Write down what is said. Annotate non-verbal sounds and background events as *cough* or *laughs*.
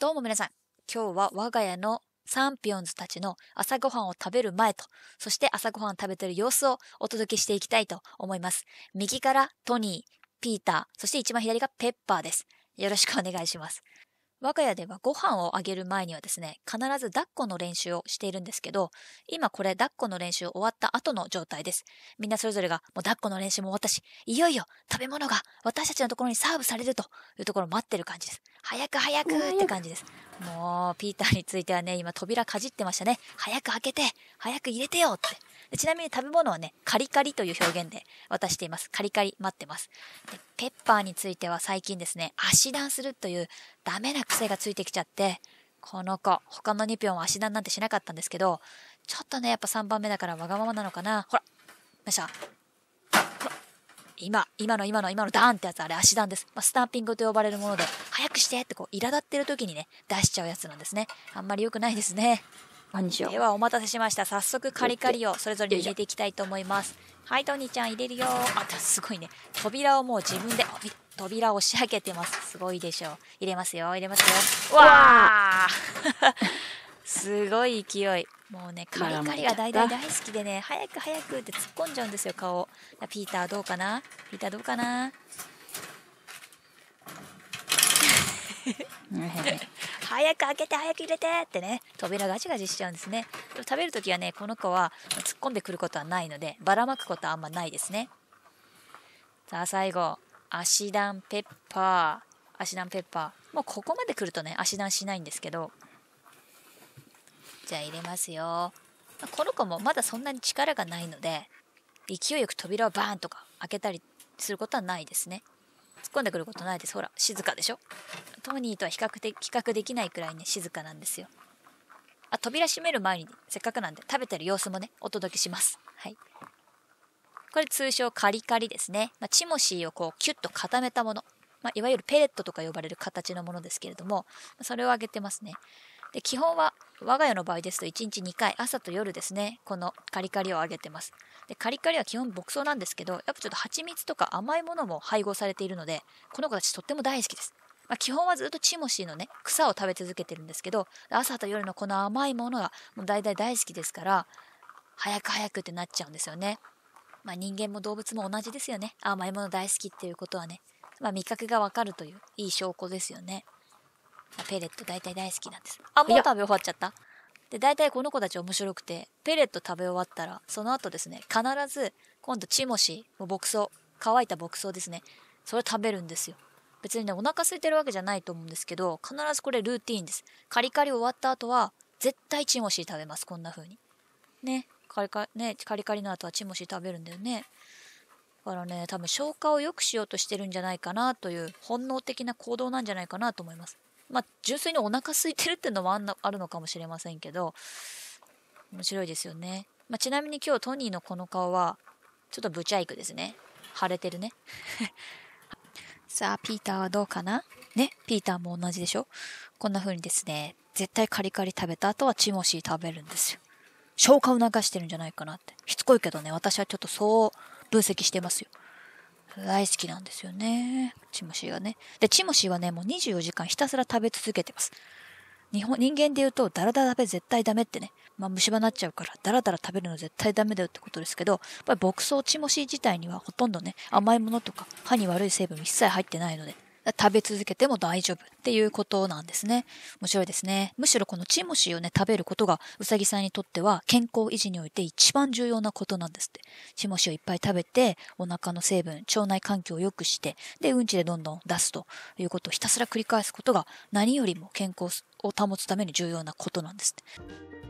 どうも皆さん、今日は我が家のサンピオンズたちの朝ごはんを食べる前と、そして朝ごはん食べてる様子をお届けしていきたいと思います。右からトニー、ピーター、そして一番左がペッパーです。よろしくお願いします。我が家ではご飯をあげる前にはですね、必ず抱っこの練習をしているんですけど、今これ抱っこの練習終わった後の状態です。みんなそれぞれが、もう抱っこの練習も終わったしいよいよ食べ物が私たちのところにサーブされるというところを待ってる感じです。早く早くって感じです。もう、ピーターについてはね、今扉かじってましたね。早く開けて早く入れてよってちなみに食べ物はね、カリカリという表現で渡しています。カリカリ待ってます。でペッパーについては最近ですね、足断するというダメな癖がついてきちゃって、この子、他の2ンは足断なんてしなかったんですけど、ちょっとね、やっぱ3番目だからわがままなのかな。ほら、よいしょ。今、今の今の今のダーンってやつ、あれ足段です。まあ、スタンピングと呼ばれるもので、早くしてってこう、苛立ってる時にね、出しちゃうやつなんですね。あんまり良くないですね。何しう。ではお待たせしました。早速カリカリをそれぞれ入れていきたいと思います。はい、トニーちゃん入れるよ。あ、すごいね。扉をもう自分で、扉を押し上げてます。すごいでしょう。入れますよ、入れますよ。わーすごい勢いもうねカリカリが大大大好きでね早く早くって突っ込んじゃうんですよ顔ピーターどうかなピーターどうかな *laughs* 早く開けて早く入れてってね扉ガチガチしちゃうんですねでも食べる時はねこの子は突っ込んでくることはないのでばらまくことはあんまないですねさあ最後足段ペッパー足段ペッパーもうここまで来るとね足段しないんですけどじゃあ入れますよ。この子もまだそんなに力がないので、勢いよく扉をバーンとか開けたりすることはないですね。突っ込んでくることないです。ほら、静かでしょトニーとは比較的、比較できないくらいね、静かなんですよ。あ、扉閉める前に、せっかくなんで、食べてる様子もね、お届けします。はい。これ通称カリカリですね。まあ、チモシーをこう、キュッと固めたもの。まあ、いわゆるペレットとか呼ばれる形のものですけれども、それをあげてますね。で基本は我が家の場合ですと1日2回朝と夜ですねこのカリカリを揚げてますでカリカリは基本牧草なんですけどやっぱちょっと蜂蜜とか甘いものも配合されているのでこの子たちとっても大好きです、まあ、基本はずっとチモシーのね草を食べ続けてるんですけど朝と夜のこの甘いものがもう大体大好きですから早く早くってなっちゃうんですよねまあ人間も動物も同じですよね甘いもの大好きっていうことはね、まあ、味覚がわかるといういい証拠ですよねペレット大体大好きなんですあもう食べ終わっちゃったで大体この子たち面白くてペレット食べ終わったらその後ですね必ず今度チモシもう牧草乾いた牧草ですねそれ食べるんですよ別にねお腹空いてるわけじゃないと思うんですけど必ずこれルーティーンですカリカリ終わった後は絶対チモシ食べますこんな風にねカリカリねカリカリの後はチモシ食べるんだよねだからね多分消化を良くしようとしてるんじゃないかなという本能的な行動なんじゃないかなと思いますまあ、純粋にお腹空いてるっていうのもあんなあるのかもしれませんけど面白いですよね、まあ、ちなみに今日トニーのこの顔はちょっとブチャイクですね腫れてるね *laughs* さあピーターはどうかなねピーターも同じでしょこんな風にですね絶対カリカリ食べた後はチモシー食べるんですよ消化を流してるんじゃないかなってしつこいけどね私はちょっとそう分析してますよ大好きなんですよね。チムシーはね。で、チムシーはね、もう24時間ひたすら食べ続けてます。日本、人間で言うと、ダラダラ食べ絶対ダメってね。まあ、虫歯になっちゃうから、ダラダラ食べるの絶対ダメだよってことですけど、やっぱり牧草チモシー自体にはほとんどね、甘いものとか、歯に悪い成分一切入ってないので、食べ続けても大丈夫っていうことなんですね。面白いですね。むしろこのチモシをね、食べることがうさぎさんにとっては健康維持において一番重要なことなんですって。チモシをいっぱい食べて、お腹の成分、腸内環境を良くして、で、うんちでどんどん出すということをひたすら繰り返すことが何よりも健康を保つために重要なことなんですって。